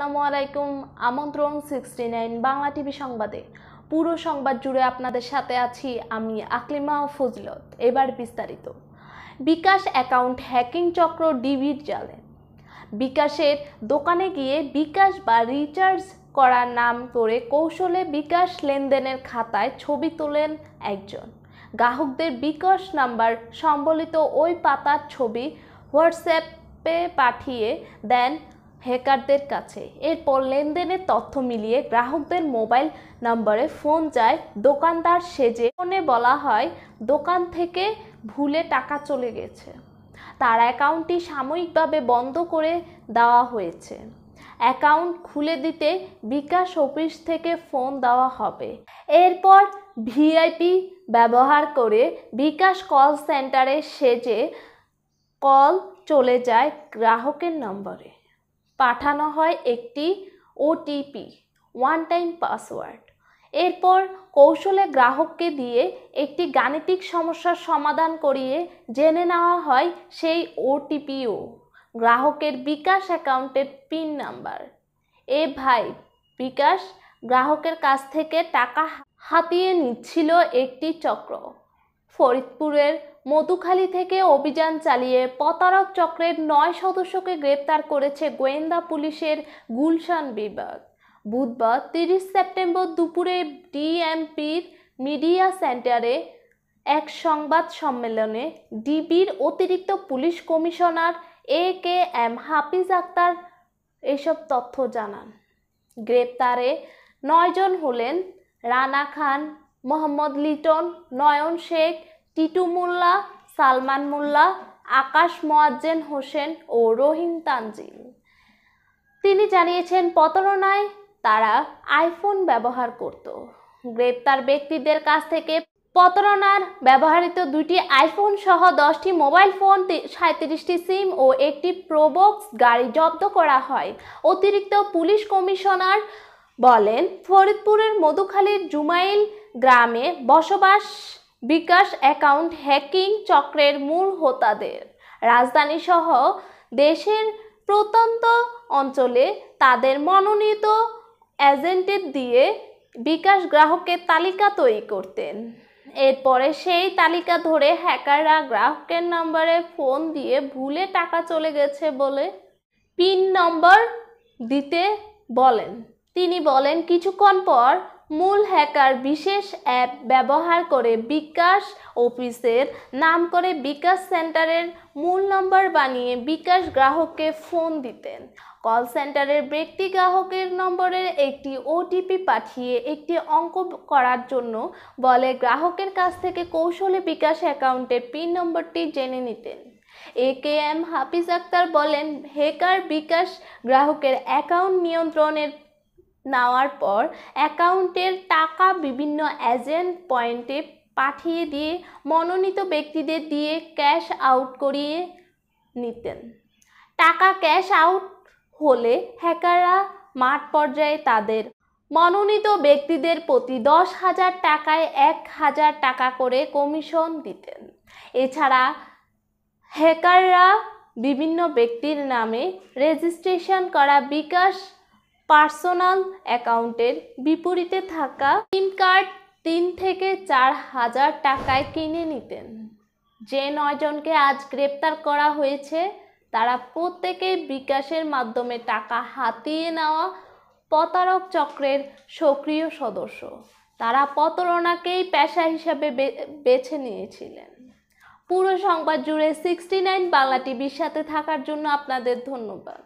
আসসালামু আলাইকুম আমন্ত্রণ সিক্সটি নাইন বাংলা টিভি সংবাদে পুরো সংবাদ জুড়ে আপনাদের সাথে আছি আমি আকলিমা ফজলত এবার বিস্তারিত বিকাশ অ্যাকাউন্ট হ্যাকিং চক্র ডিবির জালে বিকাশের দোকানে গিয়ে বিকাশ বা রিচার্জ করার নাম করে কৌশলে বিকাশ লেনদেনের খাতায় ছবি তোলেন একজন গ্রাহকদের বিকাশ নাম্বার সম্বলিত ওই পাতার ছবি হোয়াটসঅ্যাপে পাঠিয়ে দেন হ্যাকারদের কাছে এরপর লেনদেনের তথ্য মিলিয়ে গ্রাহকদের মোবাইল নম্বরে ফোন যায় দোকানদার সেজে ফোনে বলা হয় দোকান থেকে ভুলে টাকা চলে গেছে তার অ্যাকাউন্টটি সাময়িকভাবে বন্ধ করে দেওয়া হয়েছে অ্যাকাউন্ট খুলে দিতে বিকাশ অফিস থেকে ফোন দেওয়া হবে এরপর ভিআইপি ব্যবহার করে বিকাশ কল সেন্টারে সেজে কল চলে যায় গ্রাহকের নম্বরে পাঠানো হয় একটি ওটিপি ওয়ান টাইম পাসওয়ার্ড এরপর কৌশলে গ্রাহককে দিয়ে একটি গাণিতিক সমস্যার সমাধান করিয়ে জেনে নেওয়া হয় সেই ওটিপিও গ্রাহকের বিকাশ অ্যাকাউন্টের পিন নাম্বার এ ভাই বিকাশ গ্রাহকের কাছ থেকে টাকা হাতিয়ে নিচ্ছিল একটি চক্র ফরিদপুরের মধুখালী থেকে অভিযান চালিয়ে প্রতারক চক্রের নয় সদস্যকে গ্রেপ্তার করেছে গোয়েন্দা পুলিশের গুলশান বিভাগ বুধবার তিরিশ সেপ্টেম্বর দুপুরে ডিএমপির মিডিয়া সেন্টারে এক সংবাদ সম্মেলনে ডিবির অতিরিক্ত police commissioner A K M Hafiz Akhtar এসব তথ্য জানান গ্রেপ্তারে নয়জন হলেন রানা খান মোহাম্মদ লিটন নয়ন শেখ টিটু মোল্লা সালমান মোল্লা আকাশ মোয়াজ্জেন হোসেন ও রহিম তানজিল তিনি জানিয়েছেন প্রতারণায় তারা আইফোন ব্যবহার করত গ্রেপ্তার ব্যক্তিদের কাছ থেকে প্রতারণার ব্যবহৃত দুটি আইফোন সহ দশটি মোবাইল ফোন সাঁত্রিশটি সিম ও একটি প্রোবক্স গাড়ি জব্দ করা হয় অতিরিক্ত পুলিশ কমিশনার বলেন ফরিদপুরের মধুখালীর জুমাইল গ্রামে বসবাস বিকাশ অ্যাকাউন্ট হ্যাকিং চক্রের মূল হোতাদের রাজধানী সহ দেশের প্রত্যন্ত অঞ্চলে তাদের মনোনীত এজেন্টের দিয়ে বিকাশ গ্রাহকের তালিকা তৈরি করতেন এরপরে সেই তালিকা ধরে হ্যাকাররা গ্রাহকের নম্বরে ফোন দিয়ে ভুলে টাকা চলে গেছে বলে পিন নম্বর দিতে বলেন তিনি বলেন কিছুক্ষণ পর মূল হ্যাকার বিশেষ অ্যাপ ব্যবহার করে বিকাশ অফিসের নাম করে বিকাশ সেন্টারের মূল নম্বর বানিয়ে বিকাশ গ্রাহককে ফোন দিতেন কল সেন্টারের ব্যক্তি গ্রাহকের নম্বরের একটি ওটিপি পাঠিয়ে একটি অঙ্ক করার জন্য বলে গ্রাহকের কাছ থেকে কৌশলে বিকাশ অ্যাকাউন্টের পিন নম্বরটি জেনে নিতেন এ কে এম হাফিজ আক্তার বলেন হ্যাকার বিকাশ গ্রাহকের অ্যাকাউন্ট নিয়ন্ত্রণের নেওয়ার পর অ্যাকাউন্টের টাকা বিভিন্ন এজেন্ট পয়েন্টে পাঠিয়ে দিয়ে মনোনীত ব্যক্তিদের দিয়ে ক্যাশ আউট করিয়ে নিতেন টাকা ক্যাশ আউট হলে হ্যাকাররা মাঠ পর্যায়ে তাদের মনোনীত ব্যক্তিদের প্রতি দশ হাজার টাকায় এক হাজার টাকা করে কমিশন দিতেন এছাড়া হ্যাকাররা বিভিন্ন ব্যক্তির নামে রেজিস্ট্রেশন করা বিকাশ পার্সোনাল অ্যাকাউন্টের বিপরীতে থাকা সিম কার্ড তিন থেকে চার হাজার টাকায় কিনে নিতেন যে নয়জনকে আজ গ্রেপ্তার করা হয়েছে তারা প্রত্যেকে বিকাশের মাধ্যমে টাকা হাতিয়ে নেওয়া প্রতারক চক্রের সক্রিয় সদস্য তারা প্রতারণাকেই পেশা হিসাবে বেছে নিয়েছিলেন পুরো সংবাদ জুড়ে সিক্সটি নাইন বাংলা টিভির সাথে থাকার জন্য আপনাদের ধন্যবাদ